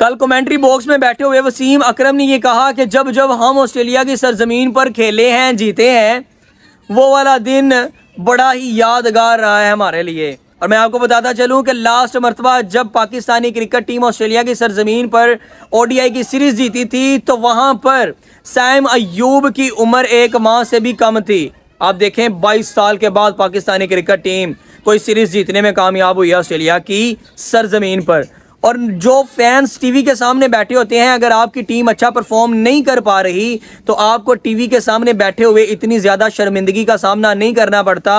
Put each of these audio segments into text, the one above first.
कल commentary box में बैठे हुए वसीम अकरम ने ये कहा कि जब जब हम ऑस्ट्रेलिया की सरजमीन पर खेले हैं जीते हैं वो वाला दिन बड़ा ही यादगार रहा है हमारे लिए और मैं आपको बताता चलूं कि लास्ट मरतबा जब पाकिस्तानी क्रिकेट टीम ऑस्ट्रेलिया की सरजमीन पर ओडीआई की सीरीज़ जीती थी तो वहां पर सैम अयूब की उम्र एक माह से भी कम थी आप देखें 22 साल के बाद पाकिस्तानी क्रिकेट टीम कोई सीरीज़ जीतने में कामयाब हुई ऑस्ट्रेलिया की सरजमीन पर और जो फैंस टीवी के सामने बैठे होते हैं अगर आपकी टीम अच्छा परफॉर्म नहीं कर पा रही तो आपको टीवी के सामने बैठे हुए इतनी ज़्यादा शर्मिंदगी का सामना नहीं करना पड़ता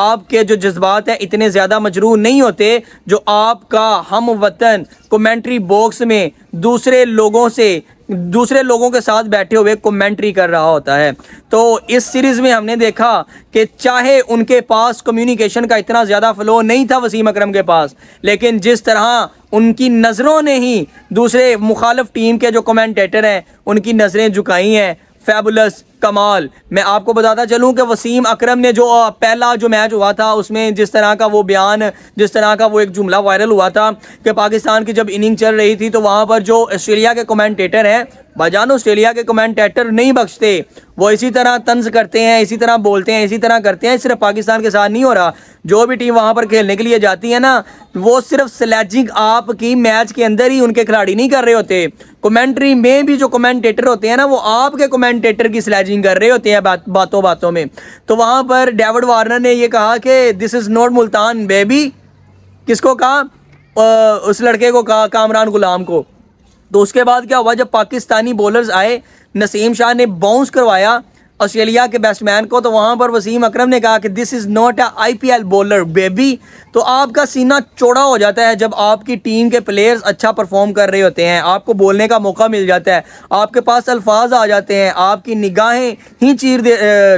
आपके जो जज्बात हैं इतने ज़्यादा मजरू नहीं होते जो आपका हम वतन कमेंट्री बॉक्स में दूसरे लोगों से दूसरे लोगों के साथ बैठे हुए कमेंट्री कर रहा होता है तो इस सीरीज़ में हमने देखा कि चाहे उनके पास कम्युनिकेशन का इतना ज़्यादा फ्लो नहीं था वसीम अकरम के पास लेकिन जिस तरह उनकी नज़रों ने ही दूसरे मुखालफ टीम के जो कमेंटेटर हैं उनकी नज़रें झुकाई हैं फैबुलस कमाल मैं आपको बताता चलूं कि वसीम अकरम ने जो पहला जो मैच हुआ था उसमें जिस तरह का वो बयान जिस तरह का वो एक जुमला वायरल हुआ था कि पाकिस्तान की जब इनिंग चल रही थी तो वहाँ पर जो ऑस्ट्रेलिया के कमेंटेटर हैं बाजान ऑस्ट्रेलिया के कमेंटेटर नहीं बख्शते वो इसी तरह तंज करते हैं इसी तरह बोलते हैं इसी तरह करते हैं सिर्फ पाकिस्तान के साथ नहीं हो रहा जो भी टीम वहाँ पर खेलने के लिए जाती है ना वो सिर्फ स्लेजिंग आपकी मैच के अंदर ही उनके खिलाड़ी नहीं कर रहे होते कमेंट्री में भी जो कमेंटेटर होते हैं ना वो आपके कमेंटेटर की स्लैजिंग कर रहे होते हैं बात, बातों बातों में तो वहाँ पर डेविड वार्नर ने ये कहा कि this is not Multan baby किसको कहा उस लड़के को कहा कामरान गुलाम को तो उसके बाद क्या हुआ जब पाकिस्तानी बॉलर्स आए नसीम शाह ने बाउंस करवाया ऑस्ट्रेलिया के बैट्समैन को तो वहाँ पर वसीम अकरम ने कहा कि this is not a IPL bowler baby तो आपका सीना चौड़ा हो जाता है जब आपकी टीम के प्लेयर्स अच्छा परफॉर्म कर रहे होते हैं आपको बोलने का मौका मिल जाता है आपके पास अल्फाज आ जाते हैं आपकी निगाहें ही चीर दे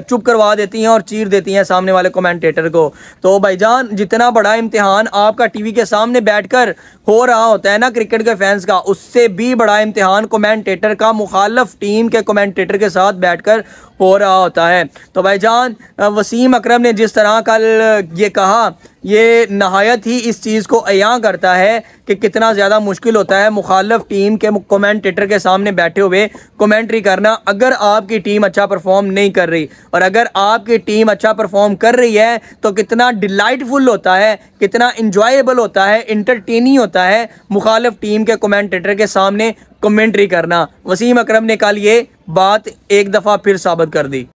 चुप करवा देती हैं और चीर देती हैं सामने वाले कमेंटेटर को तो भाईजान जितना बड़ा इम्तहान आपका वी के सामने बैठ हो रहा होता है ना क्रिकेट के फैंस का उससे भी बड़ा इम्तहान कमेंटेटर का मुखालफ टीम के कमेंटेटर के साथ बैठ हो रहा होता है तो भाईजान वसीम अकरम ने जिस तरह कल ये कहा ये नहायत ही इस चीज़ को अयाँ करता है कि कितना ज़्यादा मुश्किल होता है मुखालफ टीम के कमेंटेटर के सामने बैठे हुए कमेंट्री करना अगर आपकी टीम अच्छा परफॉर्म नहीं कर रही और अगर आपकी टीम अच्छा परफॉर्म कर रही है तो कितना डिलाइटफुल होता है कितना इंजॉयबल होता है इंटरटेनिंग होता है मुखालफ टीम के कमेंटेटर के सामने कमेंट्री करना वसीम अक्रम ने कल ये बात एक दफ़ा फिर साबित कर दी